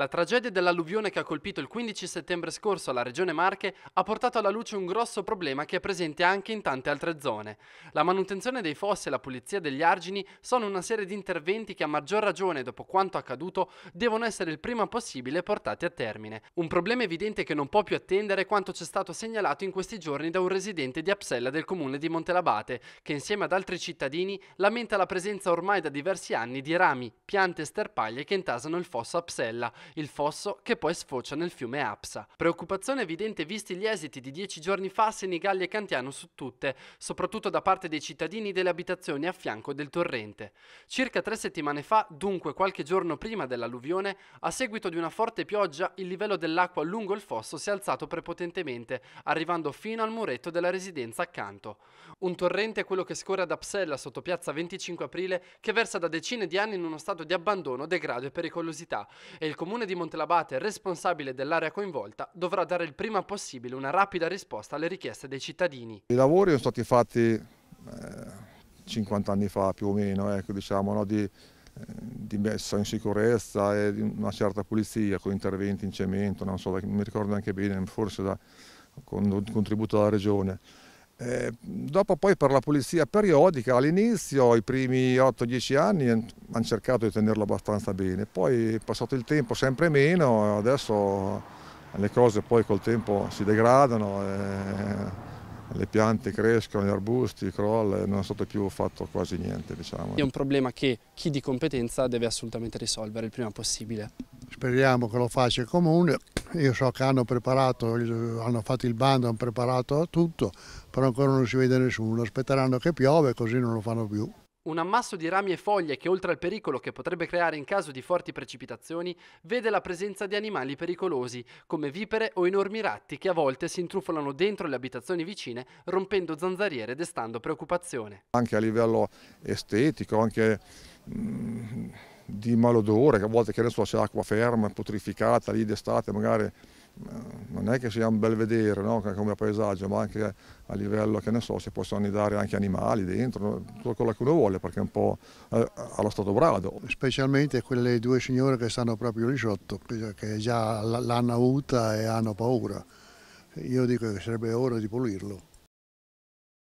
La tragedia dell'alluvione che ha colpito il 15 settembre scorso la regione Marche ha portato alla luce un grosso problema che è presente anche in tante altre zone. La manutenzione dei fossi e la pulizia degli argini sono una serie di interventi che a maggior ragione dopo quanto accaduto devono essere il prima possibile portati a termine. Un problema evidente che non può più attendere quanto ci è stato segnalato in questi giorni da un residente di Apsella del comune di Montelabate, che insieme ad altri cittadini lamenta la presenza ormai da diversi anni di rami, piante e sterpaglie che intasano il fosso Apsella il fosso che poi sfocia nel fiume Apsa. Preoccupazione evidente visti gli esiti di dieci giorni fa Senigalli e Cantiano su tutte, soprattutto da parte dei cittadini delle abitazioni a fianco del torrente. Circa tre settimane fa, dunque qualche giorno prima dell'alluvione, a seguito di una forte pioggia, il livello dell'acqua lungo il fosso si è alzato prepotentemente, arrivando fino al muretto della residenza accanto. Un torrente è quello che scorre ad Apsella sotto piazza 25 aprile, che versa da decine di anni in uno stato di abbandono, degrado e pericolosità, e il comune comune di Montelabate, responsabile dell'area coinvolta, dovrà dare il prima possibile una rapida risposta alle richieste dei cittadini. I lavori sono stati fatti eh, 50 anni fa più o meno, ecco, diciamo, no, di, eh, di, messa in sicurezza e di una certa pulizia con interventi in cemento, non so, mi ricordo neanche bene, forse da, con un contributo della regione. Eh, dopo poi per la pulizia periodica all'inizio, i primi 8-10 anni, eh, hanno cercato di tenerlo abbastanza bene, poi passato il tempo sempre meno, adesso le cose poi col tempo si degradano, eh, le piante crescono, gli arbusti crollano, non è stato più fatto quasi niente. Diciamo. È un problema che chi di competenza deve assolutamente risolvere il prima possibile. Speriamo che lo faccia il comune io so che hanno preparato, hanno fatto il bando, hanno preparato tutto, però ancora non si vede nessuno. Aspetteranno che piove così non lo fanno più. Un ammasso di rami e foglie che oltre al pericolo che potrebbe creare in caso di forti precipitazioni, vede la presenza di animali pericolosi, come vipere o enormi ratti che a volte si intrufolano dentro le abitazioni vicine, rompendo zanzariere e destando preoccupazione. Anche a livello estetico, anche mm, di malodore, che a volte che ne so, c'è acqua ferma, putrificata lì d'estate, magari eh, non è che sia un bel vedere no? come paesaggio, ma anche a livello che ne so, si possono annidare anche animali dentro, no? tutto quello che uno vuole, perché è un po' eh, allo stato brado. Specialmente quelle due signore che stanno proprio lì sotto, che già l'hanno avuta e hanno paura. Io dico che sarebbe ora di pulirlo.